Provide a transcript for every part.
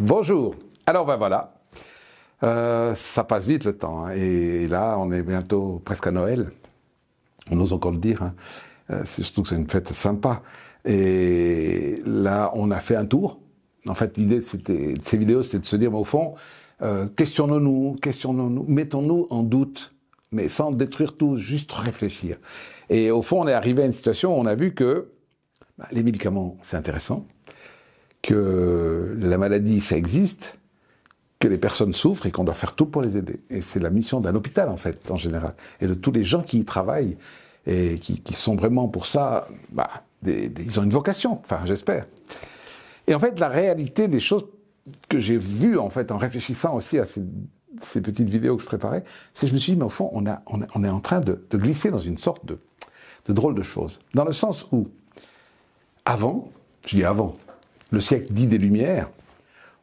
Bonjour. Alors ben voilà, euh, ça passe vite le temps. Hein. Et, là, on est bientôt presque à Noël. On ose encore le dire. Hein. Euh, c'est surtout que c'est une fête sympa. Et là, on a fait un tour. En fait, l'idée de ces vidéos, c'était de se dire, mais au fond, euh, questionnons-nous, questionnons-nous, mettons-nous en doute, mais sans détruire tout, juste réfléchir. Et au fond, on est arrivé à une situation où on a vu que bah, les médicaments, c'est intéressant que la maladie, ça existe, que les personnes souffrent et qu'on doit faire tout pour les aider. Et c'est la mission d'un hôpital, en fait, en général, et de tous les gens qui y travaillent et qui, sont vraiment pour ça, bah, ils ont une vocation, enfin, j'espère. Et en fait, la réalité des choses que j'ai vues, en fait, en réfléchissant aussi à ces, petites vidéos que je préparais, c'est que je me suis dit, mais au fond, on, on, est en train de, glisser dans une sorte de, drôle de choses Dans le sens où, avant, je dis avant, le siècle dit des Lumières,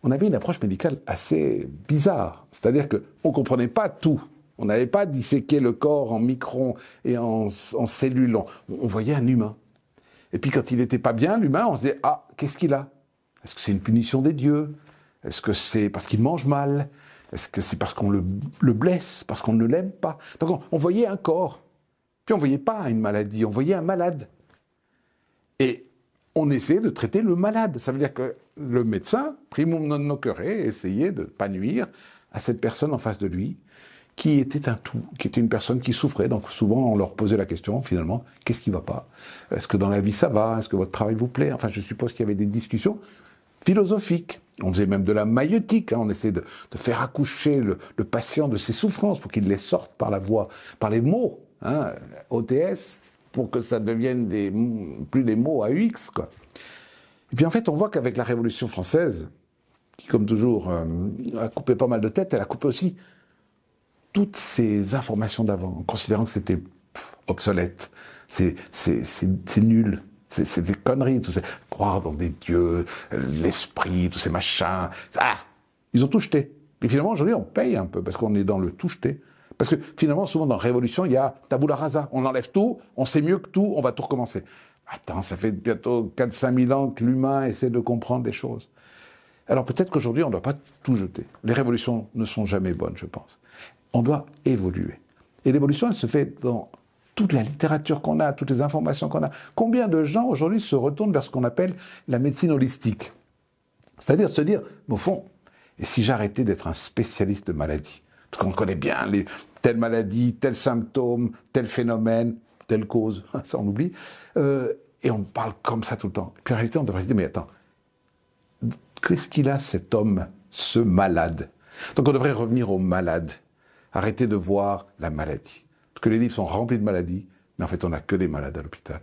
on avait une approche médicale assez bizarre. C'est-à-dire qu'on ne comprenait pas tout. On n'avait pas disséqué le corps en microns et en, cellules. On, voyait un humain. Et puis quand il n'était pas bien, l'humain, on se disait Ah, qu'est-ce qu'il a Est-ce que c'est une punition des dieux Est-ce que c'est parce qu'il mange mal Est-ce que c'est parce qu'on le, blesse Parce qu'on ne l'aime pas Donc on, voyait un corps. Puis on ne voyait pas une maladie, on voyait un malade. Et on essayait de traiter le malade. Ça veut dire que le médecin, primum non nocere, essayait de ne pas nuire à cette personne en face de lui, qui était un tout, qui était une personne qui souffrait. Donc souvent, on leur posait la question, finalement, qu'est-ce qui va pas Est-ce que dans la vie ça va Est-ce que votre travail vous plaît Enfin, je suppose qu'il y avait des discussions philosophiques. On faisait même de la maïotique, hein. on essayait de, faire accoucher le, patient de ses souffrances pour qu'il les sorte par la voix, par les mots. Hein. OTS, pour que ça devienne plus des mots à UX, quoi. Et puis en fait, on voit qu'avec la Révolution française, qui comme toujours euh, a coupé pas mal de têtes, elle a coupé aussi toutes ces informations d'avant, considérant que c'était obsolète, c'est nul, c'est des conneries, tout Croire dans des dieux, l'esprit, tous ces machins. Ah Ils ont tout jeté. Et finalement, aujourd'hui, on paye un peu, parce qu'on est dans le tout jeté. Parce que finalement, souvent dans Révolution, il y a la rasa. On enlève tout, on sait mieux que tout, on va tout recommencer. Attends, ça fait bientôt 4-5 000 ans que l'humain essaie de comprendre des choses. Alors peut-être qu'aujourd'hui, on ne doit pas tout jeter. Les révolutions ne sont jamais bonnes, je pense. On doit évoluer. Et l'évolution, elle se fait dans toute la littérature qu'on a, toutes les informations qu'on a. Combien de gens aujourd'hui se retournent vers ce qu'on appelle la médecine holistique C'est-à-dire se dire, au fond, et si j'arrêtais d'être un spécialiste de maladie qu'on connaît bien, les, telle maladie, tel symptôme, tel phénomène, telle cause, ça on oublie, euh, et on parle comme ça tout le temps. Puis en réalité, on devrait se dire, mais attends, qu'est-ce qu'il a cet homme, ce malade Donc on devrait revenir au malade, arrêter de voir la maladie. Parce que les livres sont remplis de maladies, mais en fait on n'a que des malades à l'hôpital.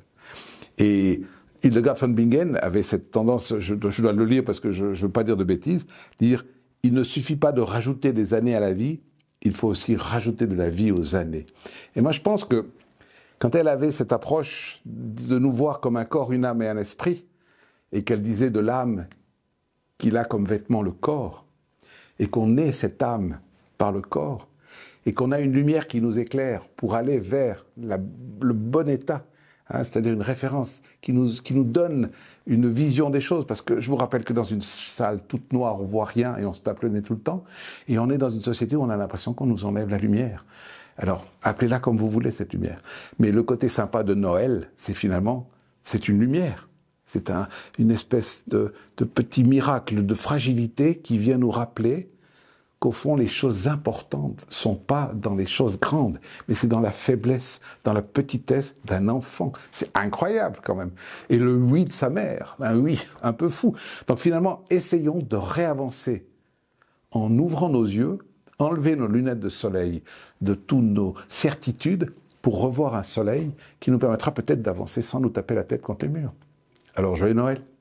Et Hildegard von Bingen avait cette tendance, je, je dois le lire parce que je ne veux pas dire de bêtises, dire il ne suffit pas de rajouter des années à la vie, il faut aussi rajouter de la vie aux années. Et moi, je pense que quand elle avait cette approche de nous voir comme un corps, une âme et un esprit, et qu'elle disait de l'âme qu'il a comme vêtement le corps, et qu'on est cette âme par le corps, et qu'on a une lumière qui nous éclaire pour aller vers le bon état Hein, c'est-à-dire une référence qui nous, qui nous donne une vision des choses. Parce que je vous rappelle que dans une salle toute noire, on voit rien et on se tape le nez tout le temps. Et on est dans une société où on a l'impression qu'on nous enlève la lumière. Alors, appelez-la comme vous voulez, cette lumière. Mais le côté sympa de Noël, c'est finalement, c'est une lumière. C'est un, une espèce de, de petit miracle de fragilité qui vient nous rappeler qu'au fond, les choses importantes sont pas dans les choses grandes, mais c'est dans la faiblesse, dans la petitesse d'un enfant. C'est incroyable quand même. Et le oui de sa mère, un oui un peu fou. Donc finalement, essayons de réavancer en ouvrant nos yeux, enlever nos lunettes de soleil de toutes nos certitudes pour revoir un soleil qui nous permettra peut-être d'avancer sans nous taper la tête contre les murs. Alors joyeux Noël